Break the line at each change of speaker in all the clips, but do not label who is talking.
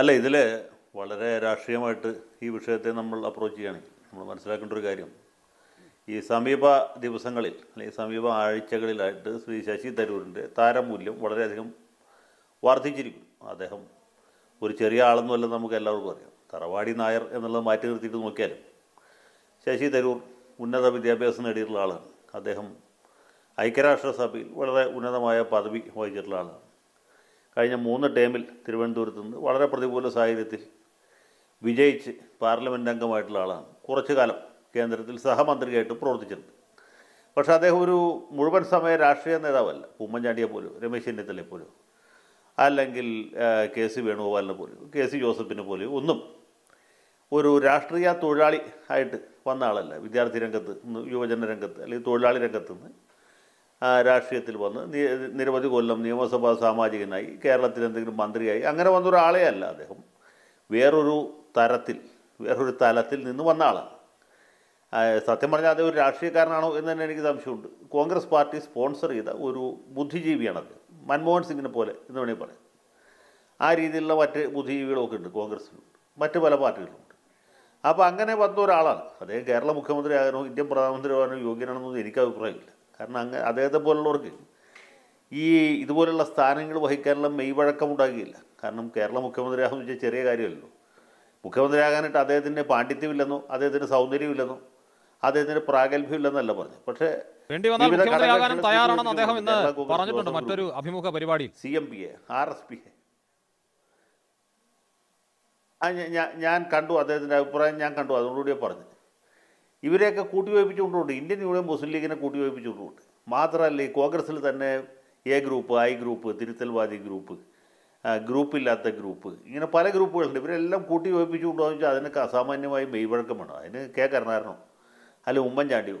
അല്ല ഇതിൽ വളരെ രാഷ്ട്രീയമായിട്ട് ഈ വിഷയത്തെ നമ്മൾ അപ്രോച്ച് ചെയ്യണമെങ്കിൽ നമ്മൾ മനസ്സിലാക്കേണ്ട ഒരു കാര്യം ഈ സമീപ ദിവസങ്ങളിൽ അല്ലെങ്കിൽ സമീപ ആഴ്ചകളിലായിട്ട് ശ്രീ ശശി തരൂരിൻ്റെ താരമൂല്യം വളരെയധികം വർദ്ധിച്ചിരിക്കും അദ്ദേഹം ഒരു ചെറിയ ആളൊന്നുമല്ല നമുക്ക് എല്ലാവർക്കും അറിയാം തറവാടി നായർ എന്നുള്ളത് മാറ്റി നിർത്തിയിട്ട് നോക്കിയാലും ശശി തരൂർ ഉന്നത വിദ്യാഭ്യാസം നേടിയിട്ടുള്ള ആളാണ് അദ്ദേഹം ഐക്യരാഷ്ട്രസഭയിൽ വളരെ ഉന്നതമായ പദവി വഹിച്ചിട്ടുള്ള ആളാണ് കഴിഞ്ഞ മൂന്ന് ടേമിൽ തിരുവനന്തപുരത്ത് നിന്ന് വളരെ പ്രതികൂല സാഹചര്യത്തിൽ വിജയിച്ച് പാർലമെൻ്റ് അംഗമായിട്ടുള്ള ആളാണ് കുറച്ചു കാലം കേന്ദ്രത്തിൽ സഹമന്ത്രിയായിട്ട് പ്രവർത്തിച്ചിട്ടുണ്ട് പക്ഷേ അദ്ദേഹം ഒരു മുഴുവൻ സമയ രാഷ്ട്രീയ നേതാവല്ല ഉമ്മൻചാണ്ടിയെ പോലും രമേശ് ചെന്നിത്തലയെ പോലും അല്ലെങ്കിൽ കെ സി വേണുഗോപാലിനെ പോലും കെ സി ജോസഫിനെ പോലും ഒന്നും ഒരു രാഷ്ട്രീയ തൊഴിലാളി ആയിട്ട് വന്ന ആളല്ല വിദ്യാർത്ഥി രംഗത്ത് നിന്ന് യുവജന രംഗത്ത് അല്ലെങ്കിൽ തൊഴിലാളി രംഗത്ത് നിന്ന് രാഷ്ട്രീയത്തിൽ വന്ന് നിരവധി കൊല്ലം നിയമസഭാ സാമാജികനായി കേരളത്തിൽ എന്തെങ്കിലും മന്ത്രിയായി അങ്ങനെ വന്ന ഒരാളെ അല്ല അദ്ദേഹം വേറൊരു തരത്തിൽ വേറൊരു തലത്തിൽ നിന്ന് വന്ന ആളാണ് സത്യം പറഞ്ഞാൽ അദ്ദേഹം ഒരു രാഷ്ട്രീയക്കാരനാണോ എന്ന് തന്നെ എനിക്ക് സംശയമുണ്ട് കോൺഗ്രസ് പാർട്ടി സ്പോൺസർ ചെയ്ത ഒരു ബുദ്ധിജീവിയാണ് അദ്ദേഹം മൻമോഹൻ സിംഗിനെ പോലെ എന്ന് വേണമെങ്കിൽ പറയാം ആ രീതിയിലുള്ള മറ്റ് ബുദ്ധിജീവികളൊക്കെ ഉണ്ട് കോൺഗ്രസ്സിലുണ്ട് മറ്റ് പല പാർട്ടികളുണ്ട് അപ്പോൾ അങ്ങനെ വന്ന ഒരാളാണ് അദ്ദേഹം കേരള മുഖ്യമന്ത്രി ആകാനോ ഇന്ത്യൻ പ്രധാനമന്ത്രി ആകാനോ യോഗ്യനാണെന്നൊന്നും എനിക്ക് അഭിപ്രായമില്ല കാരണം അങ്ങ് അദ്ദേഹത്തെ പോലുള്ളവർക്ക് ഈ ഇതുപോലുള്ള സ്ഥാനങ്ങൾ വഹിക്കാനുള്ള മെയ് വഴക്കമുണ്ടാക്കിയില്ല കാരണം കേരള മുഖ്യമന്ത്രിയാകുന്ന വെച്ചാൽ ചെറിയ കാര്യമല്ലോ മുഖ്യമന്ത്രിയാകാനായിട്ട് അദ്ദേഹത്തിൻ്റെ പാണ്ഡിത്യമില്ലെന്നോ അദ്ദേഹത്തിൻ്റെ സൗന്ദര്യമില്ലെന്നോ അദ്ദേഹത്തിന്റെ പ്രാഗൽഭ്യമില്ലെന്നല്ല പറഞ്ഞു പക്ഷേ വേണ്ടി വന്നാൽ അദ്ദേഹം പറഞ്ഞിട്ടുണ്ട് മറ്റൊരു അഭിമുഖ പരിപാടി C M P A R S P A ഞാൻ കണ്ടു അദ്ദേഹത്തിൻ്റെ അഭിപ്രായം ഞാൻ കണ്ടു അതോടുകൂടിയാണ് പറഞ്ഞത് ഇവരെയൊക്കെ കൂട്ടിവയ്പ്പിച്ചുകൊണ്ടുണ്ട് ഇന്ത്യൻ യൂണിയൻ മുസ്ലിം ലീഗിനെ കൂട്ടിവയ്പ്പിച്ചുകൊണ്ടുണ്ട് മാത്രമല്ല ഈ കോൺഗ്രസ്സിൽ തന്നെ എ ഗ്രൂപ്പ് ഐ ഗ്രൂപ്പ് തിരുത്തൽവാദി ഗ്രൂപ്പ് ഗ്രൂപ്പ് ഇല്ലാത്ത ഗ്രൂപ്പ് ഇങ്ങനെ പല ഗ്രൂപ്പുകളുണ്ട് ഇവരെല്ലാം കൂട്ടി എന്ന് വെച്ചാൽ അതിനൊക്കെ അസാമാന്യമായി മെയ്വഴക്കം വേണം അതിന് കെ കരുണാകരനോ അല്ല ഉമ്മൻചാണ്ടിയോ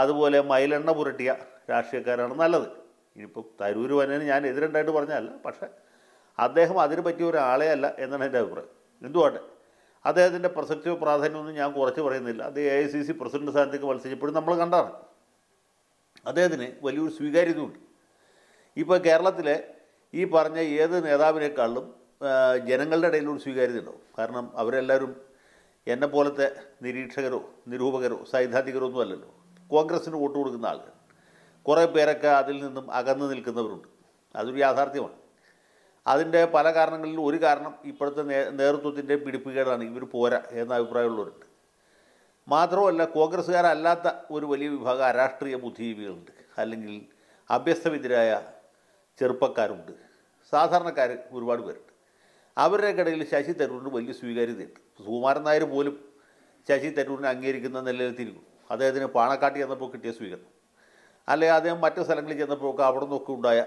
അതുപോലെ മയിലെണ്ണ പുരട്ടിയ രാഷ്ട്രീയക്കാരാണ് നല്ലത് ഇനിയിപ്പോൾ തരൂർ വനേന് ഞാൻ എതിരുണ്ടായിട്ട് പറഞ്ഞതല്ല പക്ഷേ അദ്ദേഹം അതിന് പറ്റിയ ഒരാളെ അല്ല എന്നാണ് എൻ്റെ അഭിപ്രായം എന്തുവാട്ടെ അദ്ദേഹത്തിൻ്റെ പ്രസക്തിയോ പ്രാധാന്യമൊന്നും ഞാൻ കുറച്ച് പറയുന്നില്ല അത് A I C C president സ്ഥാനത്തേക്ക് മത്സരിച്ചപ്പോഴും നമ്മൾ കണ്ടാണ് അദ്ദേഹത്തിന് വലിയൊരു സ്വീകാര്യതയുണ്ട് ഇപ്പോൾ കേരളത്തിലെ ഈ പറഞ്ഞ ഏത് നേതാവിനേക്കാളും ജനങ്ങളുടെ ഇടയിൽ ഒരു സ്വീകാര്യത ഉണ്ടാവും കാരണം അവരെല്ലാവരും എന്നെ പോലത്തെ നിരീക്ഷകരോ നിരൂപകരോ സൈദ്ധാന്തികരോ ഒന്നും അല്ലല്ലോ കോൺഗ്രസ്സിന് വോട്ട് കൊടുക്കുന്ന ആളുകൾ കുറേ പേരൊക്കെ അതിൽ നിന്നും അകന്നു നിൽക്കുന്നവരുണ്ട് അതൊരു യാഥാർത്ഥ്യമാണ് അതിൻ്റെ പല കാരണങ്ങളിലും ഒരു കാരണം ഇപ്പോഴത്തെ നേതൃത്വത്തിൻ്റെ പിടിപ്പുകേടാണ് ഇവർ പോരാ എന്ന അഭിപ്രായമുള്ളവരുണ്ട് മാത്രമല്ല കോൺഗ്രസ്സുകാരല്ലാത്ത ഒരു വലിയ വിഭാഗം അരാഷ്ട്രീയ ബുദ്ധിജീവികളുണ്ട് അല്ലെങ്കിൽ അഭ്യസ്തവിദ്യരായ ചെറുപ്പക്കാരുണ്ട് സാധാരണക്കാർ ഒരുപാട് പേരുണ്ട് അവരുടെ ഇടയിൽ ശശി തരൂരിന് വലിയ സ്വീകാര്യതയുണ്ട് സുകുമാരൻ നായർ പോലും ശശി തരൂരിനെ അംഗീകരിക്കുന്ന നിലയിലെത്തിയിരിക്കും അദ്ദേഹത്തിന് പാണക്കാട്ട് ചെന്നപ്പോൾ കിട്ടിയ സ്വീകരണം അല്ലെങ്കിൽ അദ്ദേഹം മറ്റു സ്ഥലങ്ങളിൽ ചെന്നപ്പോഴൊക്കെ അവിടെ നിന്നൊക്കെ ഉണ്ടായ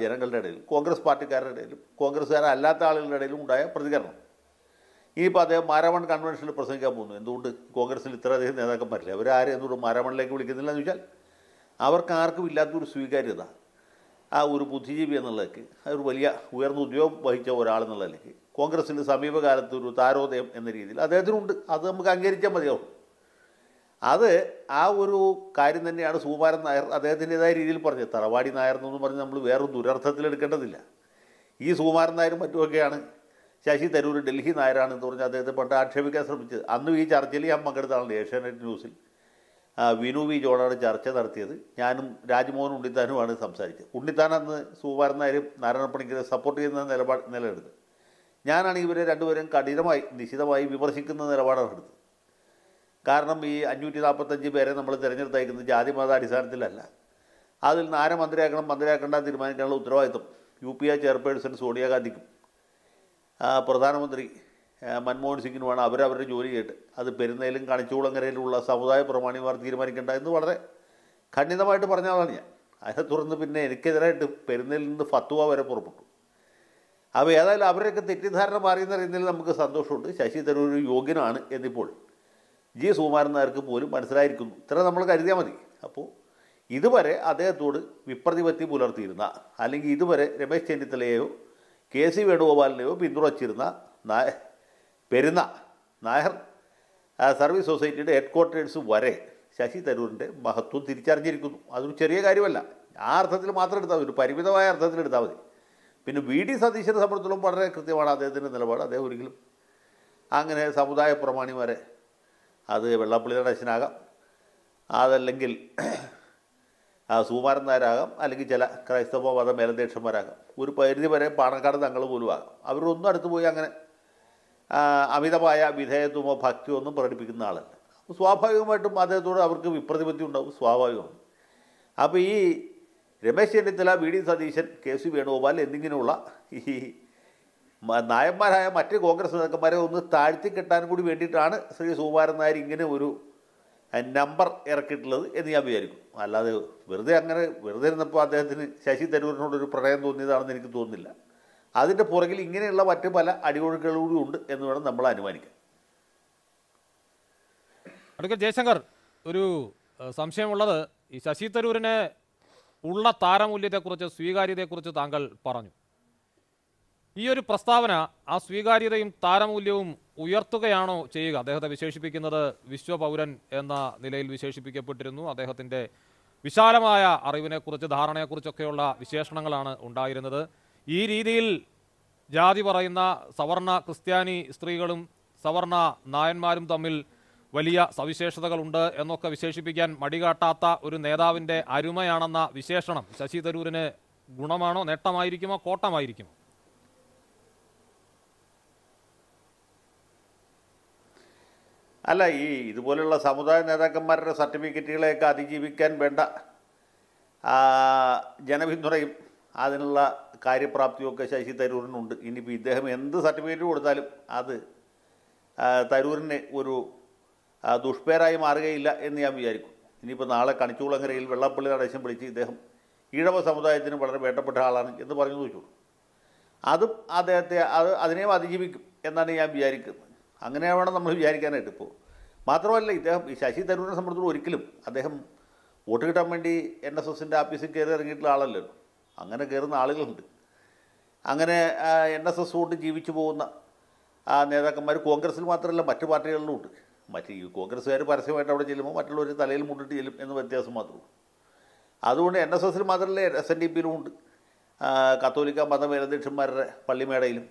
ജനങ്ങളുടെ ഇടയിലും കോൺഗ്രസ് പാർട്ടിക്കാരുടെ ഇടയിലും അല്ലാത്ത ആളുകളുടെ ഇടയിലും ഉണ്ടായ പ്രതികരണം ഇനിയിപ്പോൾ അദ്ദേഹം മാരാമൺ കൺവെൻഷനിൽ പ്രസംഗിക്കാൻ പോകുന്നു എന്തുകൊണ്ട് കോൺഗ്രസ്സിൽ ഇത്ര അധികം നേതാക്കന്മാരില്ല അവരാരും എന്തുകൊണ്ട് മാരാമണിലേക്ക് വിളിക്കുന്നില്ല എന്ന് വെച്ചാൽ അവർക്ക് ആർക്കും ഇല്ലാത്തൊരു സ്വീകാര്യത ആ ഒരു ബുദ്ധിജീവി എന്നുള്ളതൊക്കെ ഒരു വലിയ ഉയർന്ന ഉദ്യോഗം വഹിച്ച ഒരാൾ എന്നുള്ളതിലേക്ക് കോൺഗ്രസ്സിൽ സമീപകാലത്ത് ഒരു താരോദയം എന്ന രീതിയിൽ അദ്ദേഹത്തിനുണ്ട് അത് നമുക്ക് അംഗീകരിച്ചാൽ മതിയാവും അത് ആ ഒരു കാര്യം തന്നെയാണ് സുകുമാരൻ നായർ അദ്ദേഹത്തിൻ്റെതായ രീതിയിൽ പറഞ്ഞത് തറവാടി നായർ എന്നൊന്നും പറഞ്ഞ് നമ്മൾ വേറൊരു ദുരർത്ഥത്തിൽ എടുക്കേണ്ടതില്ല ഈ സുകുമാരൻ നായരും മറ്റുമൊക്കെയാണ് ശശി തരൂർ ഡൽഹി നായരാണെന്ന് പറഞ്ഞ് അദ്ദേഹത്തെ പണ്ട് ആക്ഷേപിക്കാൻ ശ്രമിച്ചത് അന്നും ഈ ചർച്ചയിൽ ഞാൻ പങ്കെടുത്താണല്ലോ ഏഷ്യാനെറ്റ് ന്യൂസിൽ വിനു വി ജോണാണ് ചർച്ച നടത്തിയത് ഞാനും രാജ്മോഹൻ ഉണ്ണിത്താനുമാണ് സംസാരിച്ചത് ഉണ്ണിത്താൻ അന്ന് സുകുമാരൻ നായരും നാരായണ പണിക്കരെ സപ്പോർട്ട് ചെയ്യുന്ന നിലപാട് നിലയെടുത്ത് ഞാനാണ് ഇവരെ രണ്ടുപേരും കഠിനമായി നിശിതമായി വിമർശിക്കുന്ന നിലപാടാണ് എടുത്തത് കാരണം ഈ അഞ്ഞൂറ്റി നാൽപ്പത്തഞ്ച് പേരെ നമ്മൾ തിരഞ്ഞെടുത്തയക്കുന്നത് ജാതി മത അടിസ്ഥാനത്തിലല്ല അതിൽ നിന്ന് ആരെ മന്ത്രിയാക്കണം മന്ത്രിയാക്കേണ്ട തീരുമാനിക്കാനുള്ള ഉത്തരവാദിത്വം യു പി എ ചെയർപേഴ്സൺ സോണിയാഗാന്ധിക്കും പ്രധാനമന്ത്രി മൻമോഹൻ വേണം അവരവരുടെ ജോലി കേട്ട് അത് പെരുന്നയിലും കണിച്ചൂളങ്ങരയിലുള്ള സമുദായ പ്രമാണിമാർ തീരുമാനിക്കേണ്ട എന്ന് വളരെ ഖണ്ഡിതമായിട്ട് പറഞ്ഞതാണ് ഞാൻ അതിനെ തുടർന്ന് പിന്നെ എനിക്കെതിരായിട്ട് പെരുന്നയിൽ നിന്ന് ഫത്തുവ വരെ പുറപ്പെട്ടു അപ്പോൾ ഏതായാലും അവരെയൊക്കെ തെറ്റിദ്ധാരണ മാറിയെന്നറിയുന്നതിൽ നമുക്ക് സന്തോഷമുണ്ട് ശശി തരൂർ യോഗ്യനാണ് എന്നിപ്പോൾ ജി സുകുമാരൻ നായർക്ക് പോലും മനസ്സിലായിരിക്കുന്നു ഇത്ര നമ്മൾ കരുതിയാൽ മതി അപ്പോൾ ഇതുവരെ അദ്ദേഹത്തോട് വിപ്രതിപത്തി പുലർത്തിയിരുന്ന അല്ലെങ്കിൽ ഇതുവരെ രമേശ് ചെന്നിത്തലയെയോ കെ സി വേണുഗോപാലിനെയോ പിന്തുണച്ചിരുന്ന നായ പെരുന്ന നായർ സർവീസ് സൊസൈറ്റിയുടെ ഹെഡ് ക്വാർട്ടേഴ്സ് വരെ ശശി തരൂരിൻ്റെ മഹത്വം തിരിച്ചറിഞ്ഞിരിക്കുന്നു അതൊരു ചെറിയ കാര്യമല്ല ആ അർത്ഥത്തിൽ മാത്രം എടുത്താൽ മതി ഒരു പരിമിതമായ അർത്ഥത്തിൽ എടുത്താൽ മതി പിന്നെ വി ഡി സതീശനെ സംബന്ധിച്ചിടത്തോളം വളരെ കൃത്യമാണ് അദ്ദേഹത്തിൻ്റെ നിലപാട് അദ്ദേഹം ഒരിക്കലും അങ്ങനെ സമുദായ പ്രമാണിമാരെ അത് വെള്ളാപ്പള്ളിയുടെ അച്ഛനാകാം അതല്ലെങ്കിൽ ആ അല്ലെങ്കിൽ ചില ക്രൈസ്തവ മത മേലധ്യക്ഷന്മാരാകാം ഒരു പരിധി വരെ പാണക്കാട് തങ്ങൾ പോലും ആകാം അവരൊന്നും അടുത്ത് പോയി അങ്ങനെ അമിതമായ വിധേയത്വമോ ഭക്തിയോ ഒന്നും പ്രകടിപ്പിക്കുന്ന ആളല്ല സ്വാഭാവികമായിട്ടും അദ്ദേഹത്തോട് അവർക്ക് വിപ്രതിപത്തി ഉണ്ടാവും സ്വാഭാവികമാണ് അപ്പോൾ ഈ Ramesh Chennithala V D Satheesan K C Venugopal എന്നിങ്ങനെയുള്ള ഈ നായന്മാരായ മറ്റ് കോൺഗ്രസ് നേതാക്കന്മാരെ ഒന്ന് താഴ്ത്തി കെട്ടാനും കൂടി വേണ്ടിയിട്ടാണ് ശ്രീ സുകുമാരൻ നായർ ഇങ്ങനെ ഒരു നമ്പർ ഇറക്കിയിട്ടുള്ളത് എന്ന് ഞാൻ വിചാരിക്കും അല്ലാതെ വെറുതെ അങ്ങനെ വെറുതെ ഇരുന്നപ്പോൾ അദ്ദേഹത്തിന് ശശി തരൂരിനോടൊരു പ്രണയം തോന്നിയതാണെന്ന് എനിക്ക് തോന്നുന്നില്ല അതിൻ്റെ പുറകിൽ ഇങ്ങനെയുള്ള മറ്റ് പല അടിയൊഴുക്കുകളും ഉണ്ട് എന്ന് വേണം നമ്മൾ അനുമാനിക്കാം അടുക്കൽ ജയശങ്കർ ഒരു സംശയമുള്ളത് ഈ ശശി തരൂരിന് ഉള്ള താരമൂല്യത്തെക്കുറിച്ച് സ്വീകാര്യതയെക്കുറിച്ച് താങ്കൾ പറഞ്ഞു ഈ ഒരു പ്രസ്താവന ആ സ്വീകാര്യതയും താരമൂല്യവും ഉയർത്തുകയാണോ ചെയ്യുക അദ്ദേഹത്തെ വിശേഷിപ്പിക്കുന്നത് വിശ്വപൗരൻ എന്ന നിലയിൽ വിശേഷിപ്പിക്കപ്പെട്ടിരുന്നു അദ്ദേഹത്തിൻ്റെ വിശാലമായ അറിവിനെക്കുറിച്ച് ധാരണയെക്കുറിച്ചൊക്കെയുള്ള വിശേഷണങ്ങളാണ് ഉണ്ടായിരുന്നത് ഈ രീതിയിൽ ജാതി പറയുന്ന സവർണ ക്രിസ്ത്യാനി സ്ത്രീകളും സവർണ നായന്മാരും തമ്മിൽ വലിയ സവിശേഷതകളുണ്ട് എന്നൊക്കെ വിശേഷിപ്പിക്കാൻ മടികാട്ടാത്ത ഒരു നേതാവിൻ്റെ അരുമയാണെന്ന വിശേഷണം ശശി തരൂരിന് ഗുണമാണോ നേട്ടമായിരിക്കുമോ കോട്ടമായിരിക്കുമോ അല്ല ഈ ഇതുപോലെയുള്ള സമുദായ നേതാക്കന്മാരുടെ സർട്ടിഫിക്കറ്റുകളെയൊക്കെ അതിജീവിക്കാൻ വേണ്ട ജനപിന്തുണയും അതിനുള്ള കാര്യപ്രാപ്തിയൊക്കെ ശശി തരൂരിനുണ്ട് ഇനിയിപ്പോൾ ഇദ്ദേഹം എന്ത് സർട്ടിഫിക്കറ്റ് കൊടുത്താലും അത് തരൂരിന് ഒരു ദുഷ്പേരായി മാറുകയില്ല എന്ന് ഞാൻ വിചാരിക്കും ഇനിയിപ്പോൾ നാളെ കണിച്ചുകുളങ്ങരയിൽ വെള്ളപ്പള്ളി നടേശം വിളിച്ച് ഇദ്ദേഹം ഈഴവ സമുദായത്തിന് വളരെ വേണ്ടപ്പെട്ട ആളാണ് എന്ന് പറഞ്ഞു ചോദിച്ചു അതും അദ്ദേഹത്തെ അത് അതിനെയും അതിജീവിക്കും എന്നാണ് ഞാൻ വിചാരിക്കുന്നത് അങ്ങനെയാണ് നമ്മൾ വിചാരിക്കാനായിട്ട് ഇപ്പോൾ മാത്രമല്ല ഇദ്ദേഹം ഈ ശശി തരൂരിനെ സംബന്ധിച്ചിടത്തോളം ഒരിക്കലും അദ്ദേഹം വോട്ട് കിട്ടാൻ വേണ്ടി എൻ എസ് എസിൻ്റെ ആഫീസിൽ കയറി ഇറങ്ങിയിട്ടുള്ള ആളല്ലല്ലോ അങ്ങനെ കയറുന്ന ആളുകളുണ്ട് അങ്ങനെ എൻ എസ് എസ് കൊണ്ട് ജീവിച്ചു പോകുന്ന ആ നേതാക്കന്മാർ കോൺഗ്രസ്സിൽ മാത്രമല്ല മറ്റു പാർട്ടികളിലും ഉണ്ട് മറ്റ് ഈ കോൺഗ്രസ്സുകാർ പരസ്യമായിട്ട് അവിടെ ചെല്ലുമ്പോൾ മറ്റുള്ളവർ തലയിൽ മുട്ടിട്ട് ചെല്ലും എന്ന വ്യത്യാസം മാത്രമേ അതുകൊണ്ട് എൻ എസ് എസിൽ മാത്രമല്ല എസ് എൻ ഡി പിയിലും ഉണ്ട് കത്തോലിക്ക മതമേലധ്യക്ഷന്മാരുടെ പള്ളിമേടയിലും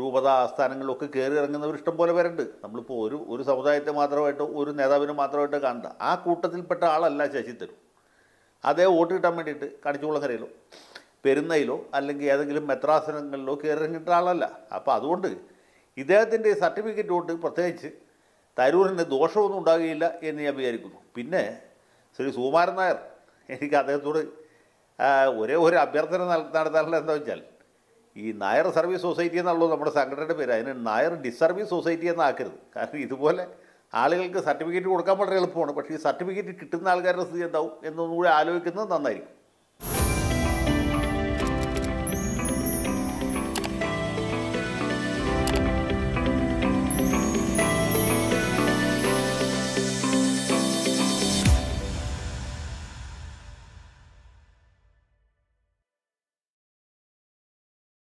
രൂപത ആസ്ഥാനങ്ങളിലൊക്കെ കയറി ഇറങ്ങുന്നവർ ഇഷ്ടം പോലെ പേരുണ്ട് നമ്മളിപ്പോൾ ഒരു ഒരു സമുദായത്തെ മാത്രമായിട്ട് ഒരു നേതാവിനെ മാത്രമായിട്ട് കാണണ്ട ആ കൂട്ടത്തിൽപ്പെട്ട ആളല്ല ശശി തരും അതേ വോട്ട് കിട്ടാൻ വേണ്ടിയിട്ട് കണിച്ചുകുളങ്ങരയിലോ പെരുന്നയിലോ അല്ലെങ്കിൽ ഏതെങ്കിലും മെത്രാസനങ്ങളിലോ കയറി ഇറങ്ങിട്ട ആളല്ല അപ്പോൾ അതുകൊണ്ട് ഇദ്ദേഹത്തിൻ്റെ സർട്ടിഫിക്കറ്റ് കൊണ്ട് പ്രത്യേകിച്ച് തരൂരിന് ദോഷമൊന്നും ഉണ്ടാകുകയില്ല എന്ന് ഞാൻ വിചാരിക്കുന്നു പിന്നെ ശ്രീ സുകുമാരൻ നായർ എനിക്ക് അദ്ദേഹത്തോട് ഒരേ ഒരു അഭ്യർത്ഥന നടത്താനുള്ള എന്താ വെച്ചാൽ ഈ നായർ സർവീസ് സൊസൈറ്റി എന്നുള്ളത് നമ്മുടെ സംഘടനയുടെ പേര് അതിന് നായർ ഡിസർവീസ് സൊസൈറ്റി എന്നാക്കരുത് കാരണം ഇതുപോലെ ആളുകൾക്ക് സർട്ടിഫിക്കറ്റ് കൊടുക്കാൻ വളരെ എളുപ്പമാണ് പക്ഷേ ഈ സർട്ടിഫിക്കറ്റ് കിട്ടുന്ന ആൾക്കാരുടെ സ്ഥിതി എന്താവും എന്നൊന്നുകൂടി ആലോചിക്കുന്നത് നന്നായിരിക്കും